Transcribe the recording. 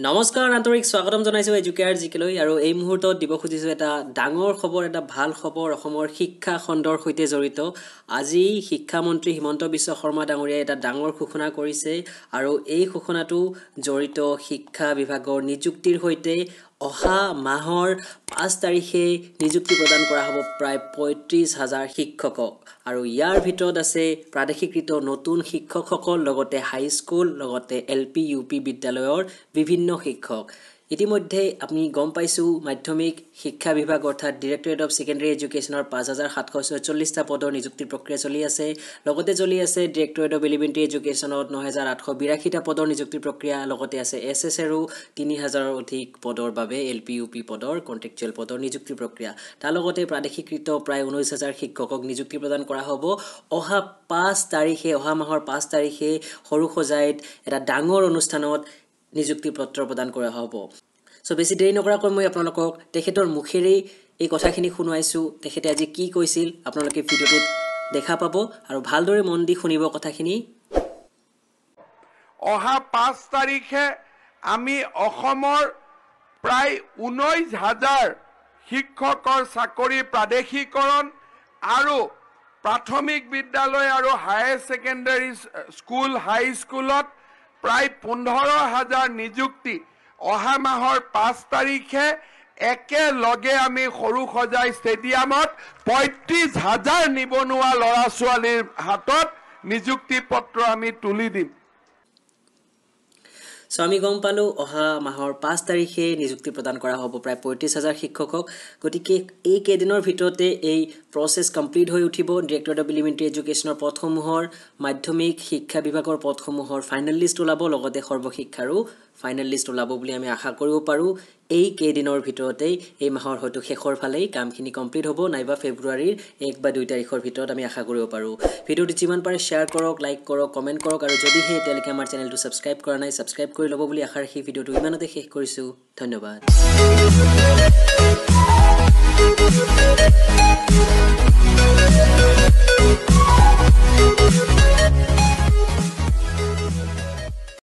নমস্কাৰ আন্তৰিক স্বাগতম জনাইছোঁ এজুকেয়াৰ জিকেলৈ আৰু এই মুহূৰ্তত দিব খুজিছোঁ এটা ডাঙৰ খবৰ এটা ভাল খবৰ অসমৰ শিক্ষা খণ্ডৰ সৈতে জড়িত আজি শিক্ষামন্ত্ৰী হিমন্ত বিশ্ব শৰ্মা ডাঙৰীয়াই এটা ডাঙৰ ঘোষণা কৰিছে আৰু এই ঘোষণাটো জড়িত শিক্ষা বিভাগৰ নিযুক্তিৰ সৈতে অহা মাহৰ পাঁচ তাৰিখে নিযুক্তি প্ৰদান কৰা হ'ব প্ৰায় পঁয়ত্ৰিছ হাজাৰ শিক্ষকক আৰু ইয়াৰ ভিতৰত আছে প্ৰাদেশীকৃত নতুন শিক্ষকসকল লগতে হাইস্কুল লগতে এল পি ইউ পি বিদ্যালয়ৰ বিভিন্ন শিক্ষক ইতিমধ্যে আপুনি গম পাইছোঁ মাধ্যমিক শিক্ষা বিভাগ অৰ্থাৎ ডিৰেক্টৰেট অফ ছেকেণ্ডেৰী এডুকেশ্যনৰ পাঁচ হাজাৰ সাতশ ছয়চল্লিছটা পদৰ নিযুক্তি প্ৰক্ৰিয়া চলি আছে লগতে চলি আছে ডিৰেক্টৰেট অফ এলিমেণ্টেৰী এডুকেশ্যনত নহেজাৰ আঠশ বিৰাশীটা পদৰ নিযুক্তি প্ৰক্ৰিয়া লগতে আছে এছ এছ আৰু তিনি হাজাৰৰ অধিক পদৰ বাবে এল পি ইউ পি পদৰ কণ্ট্ৰেকচুৱেল পদৰ নিযুক্তি প্ৰক্ৰিয়া তাৰ লগতে প্ৰাদেশিককৃত প্ৰায় ঊনৈছ হাজাৰ শিক্ষকক নিযুক্তি প্ৰদান কৰা হ'ব অহা পাঁচ তাৰিখে অহা মাহৰ পাঁচ তাৰিখে সৰু সজাইত এটা ডাঙৰ অনুষ্ঠানত নিযুক্তি পত্ৰ প্ৰদান কৰা হ'ব চ' বেছি দেৰি নকৰাকৈ মই আপোনালোকক তেখেতৰ মুখেৰেই এই কথাখিনি শুনোৱাইছোঁ তেখেতে আজি কি কৈছিল আপোনালোকে ভিডিঅ'টোত দেখা পাব আৰু ভালদৰে মন দি শুনিব কথাখিনি অহা পাঁচ তাৰিখে আমি অসমৰ প্ৰায় ঊনৈছ হাজাৰ শিক্ষকৰ চাকৰি প্ৰাদেশিকৰণ আৰু প্ৰাথমিক বিদ্যালয় আৰু হায়াৰ ছেকেণ্ডাৰী স্কুল হাইস্কুলত প্ৰায় পোন্ধৰ হাজাৰ নিযুক্তি অহা মাহৰ পাঁচ তাৰিখে একেলগে আমি সৰু সজাই ষ্টেডিয়ামত পঁয়ত্ৰিছ হাজাৰ নিবনুৱা ল'ৰা ছোৱালীৰ হাতত নিযুক্তি পত্ৰ আমি তুলি দিম চ' আমি গম পালোঁ অহা মাহৰ পাঁচ তাৰিখে নিযুক্তি প্ৰদান কৰা হ'ব প্ৰায় পঁয়ত্ৰিছ হাজাৰ শিক্ষকক গতিকে এইকেইদিনৰ ভিতৰতে এই প্ৰচেছ কমপ্লিট হৈ উঠিব ডিৰেক্টৰেট অফ ইলিমেণ্টেৰী এডুকেশ্যনৰ পথসমূহৰ মাধ্যমিক শিক্ষা বিভাগৰ পদসমূহৰ ফাইনেল লিষ্ট ওলাব লগতে সৰ্বশিক্ষাৰো ফাইনেল লিষ্ট ওলাব বুলি আমি আশা কৰিব পাৰোঁ এইকেইদিনৰ ভিতৰতেই এই মাহৰ হয়তো শেষৰ ফালেই কামখিনি কমপ্লিট হ'ব নাইবা ফেব্ৰুৱাৰীৰ এক বা দুই তাৰিখৰ ভিতৰত আমি আশা কৰিব পাৰোঁ ভিডিঅ'টো যিমান পাৰে শ্বেয়াৰ কৰক লাইক কৰক কমেণ্ট কৰক আৰু যদিহে এতিয়ালৈকে আমাৰ চেনেলটো ছাবস্ক্ৰাইব কৰা নাই ছাবস্ক্ৰাইব কৰক কৰি ল'ব বুলি আশাৰ সেই ভিডিঅ'টো ইমানতে শেষ কৰিছোঁ ধন্যবাদ